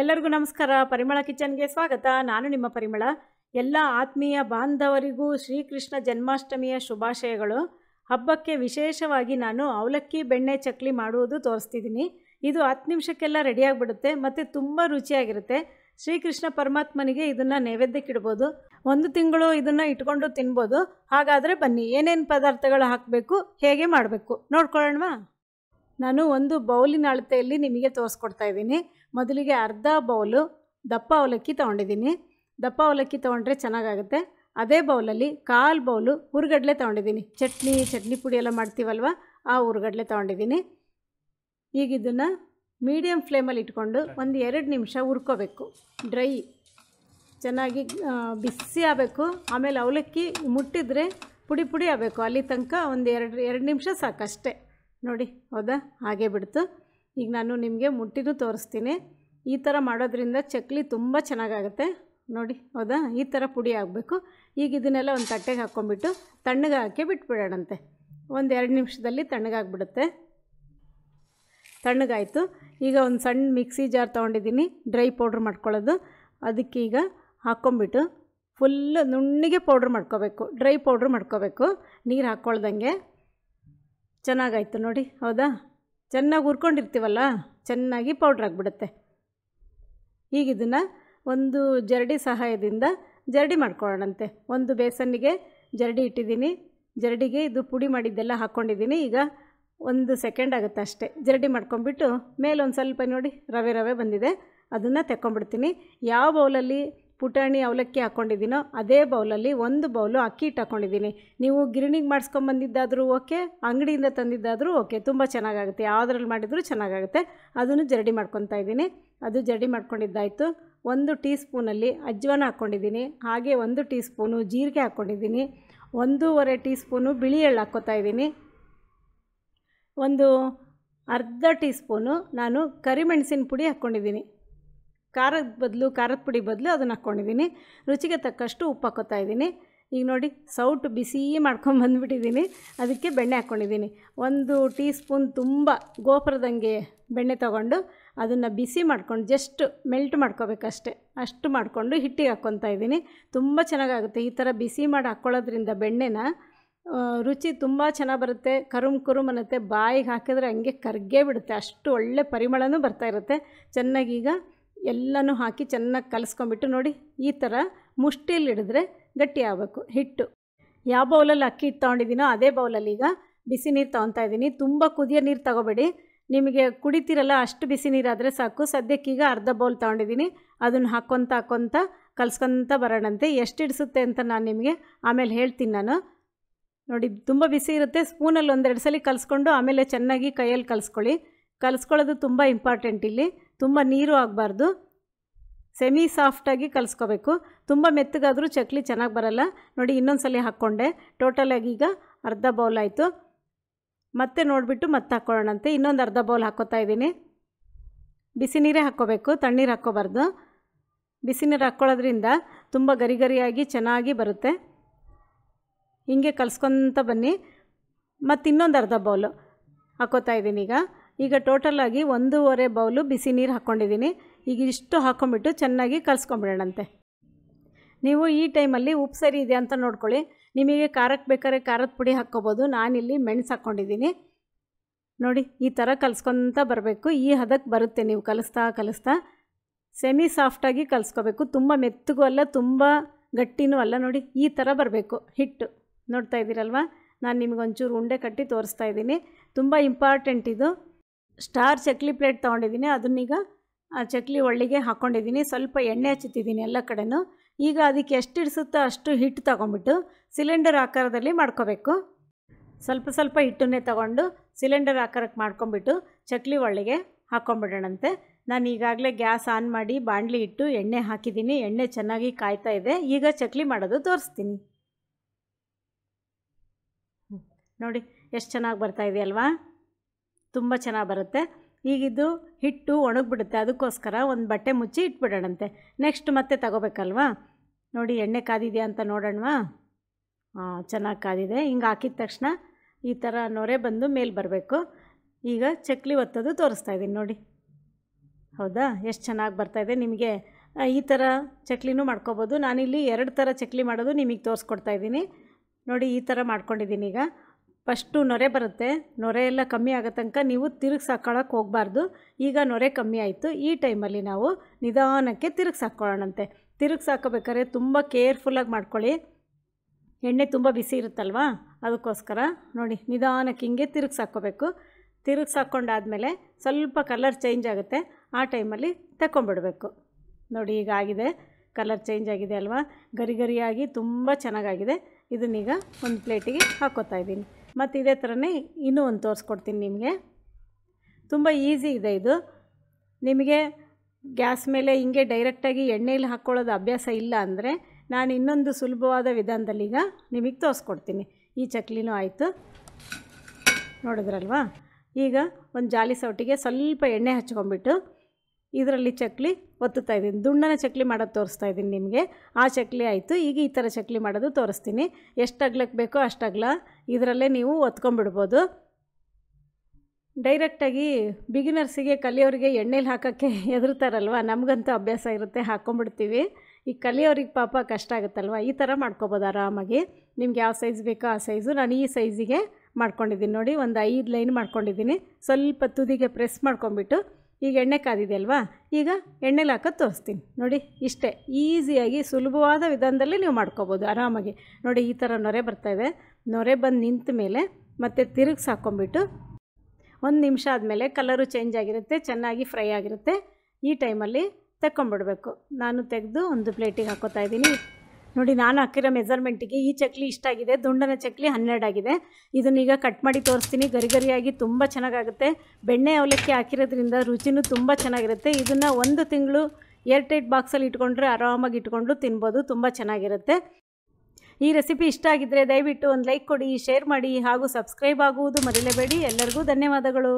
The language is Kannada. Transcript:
ಎಲ್ಲರಿಗೂ ನಮಸ್ಕಾರ ಪರಿಮಳ ಕಿಚನ್ಗೆ ಸ್ವಾಗತ ನಾನು ನಿಮ್ಮ ಪರಿಮಳ ಎಲ್ಲ ಆತ್ಮೀಯ ಬಾಂಧವರಿಗೂ ಶ್ರೀಕೃಷ್ಣ ಜನ್ಮಾಷ್ಟಮಿಯ ಶುಭಾಶಯಗಳು ಹಬ್ಬಕ್ಕೆ ವಿಶೇಷವಾಗಿ ನಾನು ಅವಲಕ್ಕಿ ಬೆಣ್ಣೆ ಚಕ್ಲಿ ಮಾಡುವುದು ತೋರಿಸ್ತಿದ್ದೀನಿ ಇದು ಹತ್ತು ನಿಮಿಷಕ್ಕೆಲ್ಲ ರೆಡಿಯಾಗಿಬಿಡುತ್ತೆ ಮತ್ತು ತುಂಬ ರುಚಿಯಾಗಿರುತ್ತೆ ಶ್ರೀಕೃಷ್ಣ ಪರಮಾತ್ಮನಿಗೆ ಇದನ್ನು ನೈವೇದ್ಯಕ್ಕಿಡ್ಬೋದು ಒಂದು ತಿಂಗಳು ಇದನ್ನು ಇಟ್ಕೊಂಡು ತಿನ್ಬೋದು ಹಾಗಾದರೆ ಬನ್ನಿ ಏನೇನು ಪದಾರ್ಥಗಳು ಹಾಕಬೇಕು ಹೇಗೆ ಮಾಡಬೇಕು ನೋಡ್ಕೊಳ್ಳೋಣವಾ ನಾನು ಒಂದು ಬೌಲಿನ ಅಳತೆಯಲ್ಲಿ ನಿಮಗೆ ತೋರಿಸ್ಕೊಡ್ತಾ ಇದ್ದೀನಿ ಮೊದಲಿಗೆ ಅರ್ಧ ಬೌಲು ದಪ್ಪ ಅವಲಕ್ಕಿ ತೊಗೊಂಡಿದ್ದೀನಿ ದಪ್ಪ ಅವಲಕ್ಕಿ ತೊಗೊಂಡ್ರೆ ಚೆನ್ನಾಗಾಗುತ್ತೆ ಅದೇ ಬೌಲಲ್ಲಿ ಕಾಲು ಬೌಲು ಹುರ್ಗಡ್ಲೆ ತೊಗೊಂಡಿದ್ದೀನಿ ಚಟ್ನಿ ಚಟ್ನಿ ಪುಡಿ ಎಲ್ಲ ಮಾಡ್ತೀವಲ್ವ ಆ ಹುರುಗಡಲೆ ತೊಗೊಂಡಿದ್ದೀನಿ ಈಗ ಇದನ್ನು ಮೀಡಿಯಮ್ ಫ್ಲೇಮಲ್ಲಿ ಇಟ್ಕೊಂಡು ಒಂದು ಎರಡು ನಿಮಿಷ ಹುರ್ಕೋಬೇಕು ಡ್ರೈ ಚೆನ್ನಾಗಿ ಬಿಸಿ ಆಗಬೇಕು ಆಮೇಲೆ ಅವಲಕ್ಕಿ ಮುಟ್ಟಿದರೆ ಪುಡಿ ಪುಡಿ ಆಗಬೇಕು ಅಲ್ಲಿ ತನಕ ಒಂದು ಎರಡು ಎರಡು ನಿಮಿಷ ಸಾಕಷ್ಟೇ ನೋಡಿ ಹೌದಾ ಹಾಗೆ ಬಿಡ್ತು ಈಗ ನಾನು ನಿಮಗೆ ಮುಟ್ಟಿನೂ ತೋರಿಸ್ತೀನಿ ಈ ಥರ ಮಾಡೋದ್ರಿಂದ ಚಕ್ಲಿ ತುಂಬ ಚೆನ್ನಾಗಾಗುತ್ತೆ ನೋಡಿ ಹೌದಾ ಈ ಥರ ಪುಡಿ ಆಗಬೇಕು ಈಗ ಇದನ್ನೆಲ್ಲ ಒಂದು ತಟ್ಟೆಗೆ ಹಾಕ್ಕೊಂಬಿಟ್ಟು ತಣ್ಣಗೆ ಹಾಕಿ ಬಿಟ್ಬಿಡೋಣಂತೆ ಒಂದು ಎರಡು ನಿಮಿಷದಲ್ಲಿ ತಣ್ಣಗಾಗ್ಬಿಡುತ್ತೆ ತಣ್ಣಗಾಯಿತು ಈಗ ಒಂದು ಸಣ್ಣ ಮಿಕ್ಸಿ ಜಾರ್ ತೊಗೊಂಡಿದ್ದೀನಿ ಡ್ರೈ ಪೌಡ್ರ್ ಮಾಡ್ಕೊಳ್ಳೋದು ಅದಕ್ಕೀಗ ಹಾಕ್ಕೊಂಬಿಟ್ಟು ಫುಲ್ಲು ನುಣ್ಣಗೆ ಪೌಡ್ರ್ ಮಾಡ್ಕೋಬೇಕು ಡ್ರೈ ಪೌಡ್ರ್ ಮಾಡ್ಕೋಬೇಕು ನೀರು ಹಾಕ್ಕೊಳ್ದಂಗೆ ಚೆನ್ನಾಗಾಯ್ತು ನೋಡಿ ಹೌದಾ ಚೆನ್ನಾಗಿ ಹುರ್ಕೊಂಡಿರ್ತೀವಲ್ಲ ಚೆನ್ನಾಗಿ ಪೌಡ್ರ್ ಆಗಿಬಿಡುತ್ತೆ ಈಗ ಒಂದು ಜರಡಿ ಸಹಾಯದಿಂದ ಜರಡಿ ಮಾಡ್ಕೊಳ್ಳೋಣಂತೆ ಒಂದು ಬೇಸನ್ನಿಗೆ ಜರಡಿ ಇಟ್ಟಿದ್ದೀನಿ ಜರಡಿಗೆ ಇದು ಪುಡಿ ಮಾಡಿದ್ದೆಲ್ಲ ಹಾಕ್ಕೊಂಡಿದ್ದೀನಿ ಈಗ ಒಂದು ಸೆಕೆಂಡ್ ಆಗುತ್ತೆ ಅಷ್ಟೇ ಜರಡಿ ಮಾಡ್ಕೊಂಬಿಟ್ಟು ಮೇಲೊಂದು ಸ್ವಲ್ಪ ನೋಡಿ ರವೆ ರವೆ ಬಂದಿದೆ ಅದನ್ನು ತೆಕ್ಕೊಂಬಿಡ್ತೀನಿ ಯಾವ ಬೌಲಲ್ಲಿ ಪುಟಾಣಿ ಅವಲಕ್ಕಿ ಹಾಕ್ಕೊಂಡಿದ್ದೀನೋ ಅದೇ ಬೌಲಲ್ಲಿ ಒಂದು ಬೌಲು ಅಕ್ಕಿ ಇಟ್ಟು ಹಾಕ್ಕೊಂಡಿದ್ದೀನಿ ನೀವು ಗಿರಣಿಗೆ ಮಾಡಿಸ್ಕೊಂಬಂದಿದ್ದಾದರೂ ಓಕೆ ಅಂಗಡಿಯಿಂದ ತಂದಿದ್ದಾದರೂ ಓಕೆ ತುಂಬ ಚೆನ್ನಾಗಾಗುತ್ತೆ ಯಾವುದ್ರಲ್ಲಿ ಮಾಡಿದರೂ ಚೆನ್ನಾಗಾಗುತ್ತೆ ಅದನ್ನು ಜರಡಿ ಮಾಡ್ಕೊತಾ ಇದ್ದೀನಿ ಅದು ಜರಡಿ ಮಾಡ್ಕೊಂಡಿದ್ದಾಯಿತು ಒಂದು ಟೀ ಸ್ಪೂನಲ್ಲಿ ಅಜ್ವಾನ ಹಾಕ್ಕೊಂಡಿದ್ದೀನಿ ಹಾಗೆ ಒಂದು ಟೀ ಸ್ಪೂನು ಜೀರಿಗೆ ಹಾಕ್ಕೊಂಡಿದ್ದೀನಿ ಒಂದೂವರೆ ಟೀ ಸ್ಪೂನು ಬಿಳಿ ಎಳ್ಳು ಹಾಕ್ಕೋತಾ ಇದ್ದೀನಿ ಒಂದು ಅರ್ಧ ಟೀ ಸ್ಪೂನು ನಾನು ಕರಿಮೆಣಸಿನ ಪುಡಿ ಹಾಕ್ಕೊಂಡಿದ್ದೀನಿ ಖಾರದ ಬದಲು ಖಾರದ ಪುಡಿ ಬದಲು ಅದನ್ನು ಹಾಕ್ಕೊಂಡಿದ್ದೀನಿ ರುಚಿಗೆ ತಕ್ಕಷ್ಟು ಉಪ್ಪು ಹಾಕೋತಾ ಇದ್ದೀನಿ ಈಗ ನೋಡಿ ಸೌಟು ಬಿಸಿ ಮಾಡ್ಕೊಂಡು ಬಂದುಬಿಟ್ಟಿದ್ದೀನಿ ಅದಕ್ಕೆ ಬೆಣ್ಣೆ ಹಾಕ್ಕೊಂಡಿದ್ದೀನಿ ಒಂದು ಟೀ ಸ್ಪೂನ್ ತುಂಬ ಗೋಪುರದಂಗೆ ಬೆಣ್ಣೆ ತೊಗೊಂಡು ಅದನ್ನು ಬಿಸಿ ಮಾಡ್ಕೊಂಡು ಜಸ್ಟ್ ಮೆಲ್ಟ್ ಮಾಡ್ಕೋಬೇಕಷ್ಟೆ ಅಷ್ಟು ಮಾಡಿಕೊಂಡು ಹಿಟ್ಟಿಗೆ ಹಾಕ್ಕೊತಾ ಇದ್ದೀನಿ ತುಂಬ ಚೆನ್ನಾಗಾಗುತ್ತೆ ಈ ಥರ ಬಿಸಿ ಮಾಡಿ ಹಾಕ್ಕೊಳ್ಳೋದ್ರಿಂದ ಬೆಣ್ಣೆನ ರುಚಿ ತುಂಬ ಚೆನ್ನಾಗಿ ಬರುತ್ತೆ ಕರುಮ್ ಕುರುಮ್ ಅನ್ನತ್ತೆ ಬಾಯಿಗೆ ಹಾಕಿದ್ರೆ ಹಂಗೆ ಕರ್ಗೇ ಬಿಡುತ್ತೆ ಅಷ್ಟು ಒಳ್ಳೆ ಪರಿಮಳನೂ ಬರ್ತಾ ಇರುತ್ತೆ ಚೆನ್ನಾಗಿ ಈಗ ಎಲ್ಲನೂ ಹಾಕಿ ಚೆನ್ನಾಗಿ ಕಲಿಸ್ಕೊಂಬಿಟ್ಟು ನೋಡಿ ಈ ಥರ ಮುಷ್ಟಿಲಿ ಹಿಡಿದ್ರೆ ಗಟ್ಟಿ ಆಗಬೇಕು ಹಿಟ್ಟು ಯಾವ ಬೌಲಲ್ಲಿ ಅಕ್ಕಿ ಹಿಟ್ಟು ತೊಗೊಂಡಿದ್ದೀನೋ ಅದೇ ಬೌಲಲ್ಲಿ ಈಗ ಬಿಸಿ ನೀರು ತೊಗೊತಾ ಇದ್ದೀನಿ ತುಂಬ ಕುದಿಯೋ ನೀರು ತಗೋಬೇಡಿ ನಿಮಗೆ ಕುಡಿತೀರಲ್ಲ ಅಷ್ಟು ಬಿಸಿ ನೀರಾದರೆ ಸಾಕು ಸದ್ಯಕ್ಕೀಗ ಅರ್ಧ ಬೌಲ್ ತೊಗೊಂಡಿದ್ದೀನಿ ಅದನ್ನು ಹಾಕ್ಕೊತ ಹಾಕ್ಕೊತ ಕಲ್ಸ್ಕೊತ ಬರೋಣಂತೆ ಎಷ್ಟು ಹಿಡಿಸುತ್ತೆ ಅಂತ ನಾನು ನಿಮಗೆ ಆಮೇಲೆ ಹೇಳ್ತೀನಿ ನಾನು ನೋಡಿ ತುಂಬ ಬಿಸಿ ಇರುತ್ತೆ ಸ್ಪೂನಲ್ಲಿ ಒಂದೆರಡು ಸಲ ಕಲಿಸ್ಕೊಂಡು ಆಮೇಲೆ ಚೆನ್ನಾಗಿ ಕೈಯಲ್ಲಿ ಕಲಿಸ್ಕೊಳ್ಳಿ ಕಲಿಸ್ಕೊಳ್ಳೋದು ತುಂಬ ಇಂಪಾರ್ಟೆಂಟ್ ಇಲ್ಲಿ ತುಂಬ ನೀರು ಆಗಬಾರ್ದು ಸೆಮಿ ಸಾಫ್ಟಾಗಿ ಕಲಿಸ್ಕೋಬೇಕು ತುಂಬ ಮೆತ್ತಗಾದರೂ ಚಕ್ಲಿ ಚೆನ್ನಾಗಿ ಬರಲ್ಲ ನೋಡಿ ಇನ್ನೊಂದು ಸಲ ಹಾಕ್ಕೊಂಡೆ ಟೋಟಲಾಗಿ ಈಗ ಅರ್ಧ ಬೌಲ್ ಆಯಿತು ಮತ್ತೆ ನೋಡಿಬಿಟ್ಟು ಮತ್ತೆ ಹಾಕ್ಕೊಳ್ಳೋಣಂತೆ ಇನ್ನೊಂದು ಅರ್ಧ ಬೌಲ್ ಹಾಕ್ಕೋತಾ ಇದ್ದೀನಿ ಬಿಸಿ ನೀರೇ ಹಾಕ್ಕೋಬೇಕು ತಣ್ಣೀರು ಹಾಕ್ಕೋಬಾರ್ದು ಬಿಸಿ ನೀರು ಹಾಕ್ಕೊಳ್ಳೋದ್ರಿಂದ ತುಂಬ ಗರಿ ಗರಿಯಾಗಿ ಚೆನ್ನಾಗಿ ಬರುತ್ತೆ ಹಿಂಗೆ ಕಲಿಸ್ಕೊತ ಬನ್ನಿ ಮತ್ತು ಇನ್ನೊಂದು ಅರ್ಧ ಬೌಲು ಹಾಕೋತಾ ಇದ್ದೀನಿ ಈಗ ಈಗ ಟೋಟಲಾಗಿ ಒಂದೂವರೆ ಬೌಲು ಬಿಸಿ ನೀರು ಹಾಕ್ಕೊಂಡಿದ್ದೀನಿ ಈಗ ಇಷ್ಟು ಹಾಕ್ಕೊಂಬಿಟ್ಟು ಚೆನ್ನಾಗಿ ಕಲಿಸ್ಕೊಂಬಿಡೋಣಂತೆ ನೀವು ಈ ಟೈಮಲ್ಲಿ ಉಪ್ಪು ಸರಿ ಇದೆ ಅಂತ ನೋಡ್ಕೊಳ್ಳಿ ನಿಮಗೆ ಖಾರಕ್ಕೆ ಬೇಕಾದ್ರೆ ಖಾರದ ಪುಡಿ ಹಾಕ್ಕೋಬೋದು ನಾನಿಲ್ಲಿ ಮೆಣಸು ಹಾಕ್ಕೊಂಡಿದ್ದೀನಿ ನೋಡಿ ಈ ಥರ ಕಲಿಸ್ಕೊತ ಬರಬೇಕು ಈ ಹದಕ್ಕೆ ಬರುತ್ತೆ ನೀವು ಕಲಿಸ್ತಾ ಕಲಿಸ್ತಾ ಸೆಮಿ ಸಾಫ್ಟಾಗಿ ಕಲಿಸ್ಕೋಬೇಕು ತುಂಬ ಮೆತ್ತಗೂ ಅಲ್ಲ ತುಂಬ ಗಟ್ಟಿನೂ ಅಲ್ಲ ನೋಡಿ ಈ ಥರ ಬರಬೇಕು ಹಿಟ್ಟು ನೋಡ್ತಾ ಇದ್ದೀರಲ್ವ ನಾನು ನಿಮಗೊಂಚೂರು ಉಂಡೆ ಕಟ್ಟಿ ತೋರಿಸ್ತಾ ಇದ್ದೀನಿ ತುಂಬ ಇಂಪಾರ್ಟೆಂಟ್ ಇದು ಸ್ಟಾರ್ ಚಕ್ಲಿ ಪ್ಲೇಟ್ ತೊಗೊಂಡಿದ್ದೀನಿ ಅದನ್ನೀಗ ಚಕ್ಲಿ ಒಳ್ಳಿಗೆ ಹಾಕ್ಕೊಂಡಿದ್ದೀನಿ ಸ್ವಲ್ಪ ಎಣ್ಣೆ ಹಚ್ಚುತ್ತಿದ್ದೀನಿ ಎಲ್ಲ ಕಡೆನೂ ಈಗ ಅದಕ್ಕೆ ಎಷ್ಟು ಇಡಿಸುತ್ತೋ ಅಷ್ಟು ಹಿಟ್ಟು ತೊಗೊಂಬಿಟ್ಟು ಸಿಲಿಂಡರ್ ಆಕಾರದಲ್ಲಿ ಮಾಡ್ಕೋಬೇಕು ಸ್ವಲ್ಪ ಸ್ವಲ್ಪ ಹಿಟ್ಟನ್ನೇ ತಗೊಂಡು ಸಿಲಿಂಡರ್ ಆಕಾರಕ್ಕೆ ಮಾಡ್ಕೊಂಬಿಟ್ಟು ಚಕ್ಲಿ ಒಳ್ಳಿಗೆ ಹಾಕ್ಕೊಂಬಿಡೋಣಂತೆ ನಾನು ಈಗಾಗಲೇ ಗ್ಯಾಸ್ ಆನ್ ಮಾಡಿ ಬಾಣಲಿ ಇಟ್ಟು ಎಣ್ಣೆ ಹಾಕಿದ್ದೀನಿ ಎಣ್ಣೆ ಚೆನ್ನಾಗಿ ಕಾಯ್ತಾ ಇದೆ ಈಗ ಚಕ್ಲಿ ಮಾಡೋದು ತೋರಿಸ್ತೀನಿ ನೋಡಿ ಎಷ್ಟು ಚೆನ್ನಾಗಿ ಬರ್ತಾಯಿದೆಯಲ್ವಾ ತುಂಬ ಚೆನ್ನಾಗಿ ಬರುತ್ತೆ ಈಗಿದ್ದು ಹಿಟ್ಟು ಒಣಗಿಬಿಡುತ್ತೆ ಅದಕ್ಕೋಸ್ಕರ ಒಂದು ಬಟ್ಟೆ ಮುಚ್ಚಿ ಇಟ್ಬಿಡೋಣಂತೆ ನೆಕ್ಸ್ಟ್ ಮತ್ತೆ ತಗೋಬೇಕಲ್ವಾ ನೋಡಿ ಎಣ್ಣೆ ಕಾದಿದೆಯಾ ಅಂತ ನೋಡೋಣವಾ ಹಾಂ ಚೆನ್ನಾಗಿ ಕಾದಿದೆ ಹಿಂಗೆ ಹಾಕಿದ ತಕ್ಷಣ ಈ ಥರ ನೊರೆ ಬಂದು ಮೇಲೆ ಬರಬೇಕು ಈಗ ಚಕ್ಲಿ ಒತ್ತೋದು ತೋರಿಸ್ತಾ ಇದ್ದೀನಿ ನೋಡಿ ಹೌದಾ ಎಷ್ಟು ಚೆನ್ನಾಗಿ ಬರ್ತಾಯಿದೆ ನಿಮಗೆ ಈ ಥರ ಚಕ್ಲಿನೂ ಮಾಡ್ಕೋಬೋದು ನಾನಿಲ್ಲಿ ಎರಡು ಥರ ಚಕ್ಲಿ ಮಾಡೋದು ನಿಮಗೆ ತೋರಿಸ್ಕೊಡ್ತಾ ಇದ್ದೀನಿ ನೋಡಿ ಈ ಥರ ಮಾಡ್ಕೊಂಡಿದ್ದೀನಿ ಈಗ ಫಸ್ಟು ನೊರೆ ಬರುತ್ತೆ ನೊರೆ ಎಲ್ಲ ಕಮ್ಮಿ ಆಗೋ ತನಕ ನೀವು ತಿರುಗಿ ಹಾಕೊಳಕ್ಕೆ ಹೋಗಬಾರ್ದು ಈಗ ನೊರೆ ಕಮ್ಮಿ ಆಯಿತು ಈ ಟೈಮಲ್ಲಿ ನಾವು ನಿಧಾನಕ್ಕೆ ತಿರುಗಿ ಹಾಕ್ಕೊಳ್ಳೋಣಂತೆ ತಿರುಗಿ ಹಾಕೋಬೇಕಾದ್ರೆ ತುಂಬ ಕೇರ್ಫುಲ್ಲಾಗಿ ಮಾಡ್ಕೊಳ್ಳಿ ಎಣ್ಣೆ ತುಂಬ ಬಿಸಿ ಇರುತ್ತಲ್ವಾ ಅದಕ್ಕೋಸ್ಕರ ನೋಡಿ ನಿಧಾನಕ್ಕೆ ಹಿಂಗೆ ತಿರುಗಿ ಹಾಕ್ಕೋಬೇಕು ತಿರುಗಿ ಹಾಕ್ಕೊಂಡಾದಮೇಲೆ ಸ್ವಲ್ಪ ಕಲರ್ ಚೇಂಜ್ ಆಗುತ್ತೆ ಆ ಟೈಮಲ್ಲಿ ತಗೊಂಡ್ಬಿಡಬೇಕು ನೋಡಿ ಈಗ ಆಗಿದೆ ಕಲರ್ ಚೇಂಜ್ ಆಗಿದೆ ಅಲ್ವಾ ಗರಿ ಗರಿಯಾಗಿ ತುಂಬ ಚೆನ್ನಾಗಾಗಿದೆ ಇದನ್ನೀಗ ಒಂದು ಪ್ಲೇಟಿಗೆ ಹಾಕೋತಾ ಇದ್ದೀನಿ ಮತ್ತು ಇದೇ ಥರನೇ ಇನ್ನೂ ಒಂದು ತೋರಿಸ್ಕೊಡ್ತೀನಿ ನಿಮಗೆ ತುಂಬ ಈಸಿ ಇದೆ ಇದು ನಿಮಗೆ ಗ್ಯಾಸ್ ಮೇಲೆ ಹಿಂಗೆ ಡೈರೆಕ್ಟಾಗಿ ಎಣ್ಣೆಯಲ್ಲಿ ಹಾಕ್ಕೊಳ್ಳೋದು ಅಭ್ಯಾಸ ಇಲ್ಲ ಅಂದರೆ ನಾನು ಇನ್ನೊಂದು ಸುಲಭವಾದ ವಿಧಾನದಲ್ಲಿ ಈಗ ನಿಮಗೆ ತೋರಿಸ್ಕೊಡ್ತೀನಿ ಈ ಚಕ್ಲಿನೂ ಆಯಿತು ನೋಡಿದ್ರಲ್ವಾ ಈಗ ಒಂದು ಜಾಲಿ ಸೌಟಿಗೆ ಸ್ವಲ್ಪ ಎಣ್ಣೆ ಹಚ್ಕೊಂಬಿಟ್ಟು ಇದರಲ್ಲಿ ಚಕ್ಲಿ ಒತ್ತುತ್ತಾ ಇದ್ದೀನಿ ದುಂಡನ ಚಕ್ಲಿ ಮಾಡೋದು ತೋರಿಸ್ತಾ ಇದ್ದೀನಿ ನಿಮಗೆ ಆ ಚಕ್ಲಿ ಆಯಿತು ಈಗ ಈ ಥರ ಚಕ್ಲಿ ಮಾಡೋದು ತೋರಿಸ್ತೀನಿ ಎಷ್ಟು ಅಗ್ಲಕ್ಕೆ ಬೇಕೋ ಅಷ್ಟು ಅಗ್ಲ ಇದರಲ್ಲೇ ನೀವು ಒತ್ಕೊಂಡ್ಬಿಡ್ಬೋದು ಡೈರೆಕ್ಟಾಗಿ ಬಿಗಿನರ್ಸಿಗೆ ಕಲಿಯೋರಿಗೆ ಎಣ್ಣೆಲಿ ಹಾಕೋಕ್ಕೆ ಹೆದರ್ತಾರಲ್ವ ನಮಗಂತೂ ಅಭ್ಯಾಸ ಇರುತ್ತೆ ಹಾಕ್ಕೊಂಬಿಡ್ತೀವಿ ಈ ಕಲಿಯೋರಿಗೆ ಪಾಪ ಕಷ್ಟ ಆಗುತ್ತಲ್ವ ಈ ಥರ ಮಾಡ್ಕೊಬೋದು ಆರಾಮಾಗಿ ನಿಮ್ಗೆ ಯಾವ ಸೈಜ್ ಬೇಕೋ ಆ ಸೈಜು ನಾನು ಈ ಸೈಜಿಗೆ ಮಾಡ್ಕೊಂಡಿದ್ದೀನಿ ನೋಡಿ ಒಂದು ಐದು ಲೈನ್ ಮಾಡ್ಕೊಂಡಿದ್ದೀನಿ ಸ್ವಲ್ಪ ತುದಿಗೆ ಪ್ರೆಸ್ ಮಾಡ್ಕೊಂಬಿಟ್ಟು ಈಗ ಎಣ್ಣೆ ಕಾದಿದೆ ಅಲ್ವಾ ಈಗ ಎಣ್ಣೆಲಿ ಹಾಕೋದು ತೋರಿಸ್ತೀನಿ ನೋಡಿ ಇಷ್ಟೇ ಈಸಿಯಾಗಿ ಸುಲಭವಾದ ವಿಧಾನದಲ್ಲಿ ನೀವು ಮಾಡ್ಕೋಬೋದು ಆರಾಮಾಗಿ ನೋಡಿ ಈ ಥರ ನೊರೆ ಬರ್ತಾಯಿದೆ ನೊರೆ ಬಂದು ನಿಂತ ಮೇಲೆ ಮತ್ತೆ ತಿರುಗಿಸಿ ಹಾಕೊಂಡ್ಬಿಟ್ಟು ಒಂದು ನಿಮಿಷ ಆದಮೇಲೆ ಕಲರು ಚೇಂಜ್ ಆಗಿರುತ್ತೆ ಚೆನ್ನಾಗಿ ಫ್ರೈ ಆಗಿರುತ್ತೆ ಈ ಟೈಮಲ್ಲಿ ತೆಕ್ಕೊಂಬಿಡಬೇಕು ನಾನು ತೆಗೆದು ಒಂದು ಪ್ಲೇಟಿಗೆ ಹಾಕೋತಾ ಇದ್ದೀನಿ ನೋಡಿ ನಾನು ಹಾಕಿರೋ ಮೆಸರ್ಮೆಂಟಿಗೆ ಈ ಚಕ್ಲಿ ಇಷ್ಟಾಗಿದೆ ದುಂಡನ ಚಕ್ಲಿ ಹನ್ನೆರಡಾಗಿದೆ ಇದನ್ನೀಗ ಕಟ್ ಮಾಡಿ ತೋರಿಸ್ತೀನಿ ಗರಿ ಗರಿಯಾಗಿ ತುಂಬ ಚೆನ್ನಾಗಾಗುತ್ತೆ ಬೆಣ್ಣೆ ಅವಲಕ್ಕಿ ಹಾಕಿರೋದ್ರಿಂದ ರುಚಿನೂ ತುಂಬ ಚೆನ್ನಾಗಿರುತ್ತೆ ಇದನ್ನು ಒಂದು ತಿಂಗಳು ಏರ್ ಟೈಟ್ ಬಾಕ್ಸಲ್ಲಿ ಇಟ್ಕೊಂಡ್ರೆ ಆರಾಮಾಗಿ ಇಟ್ಕೊಂಡು ತಿನ್ಬೋದು ತುಂಬ ಚೆನ್ನಾಗಿರುತ್ತೆ ಈ ರೆಸಿಪಿ ಇಷ್ಟ ಆಗಿದ್ದರೆ ದಯವಿಟ್ಟು ಒಂದು ಲೈಕ್ ಕೊಡಿ ಶೇರ್ ಮಾಡಿ ಹಾಗೂ ಸಬ್ಸ್ಕ್ರೈಬ್ ಆಗುವುದು ಮರೆಯಲೇಬೇಡಿ ಎಲ್ಲರಿಗೂ ಧನ್ಯವಾದಗಳು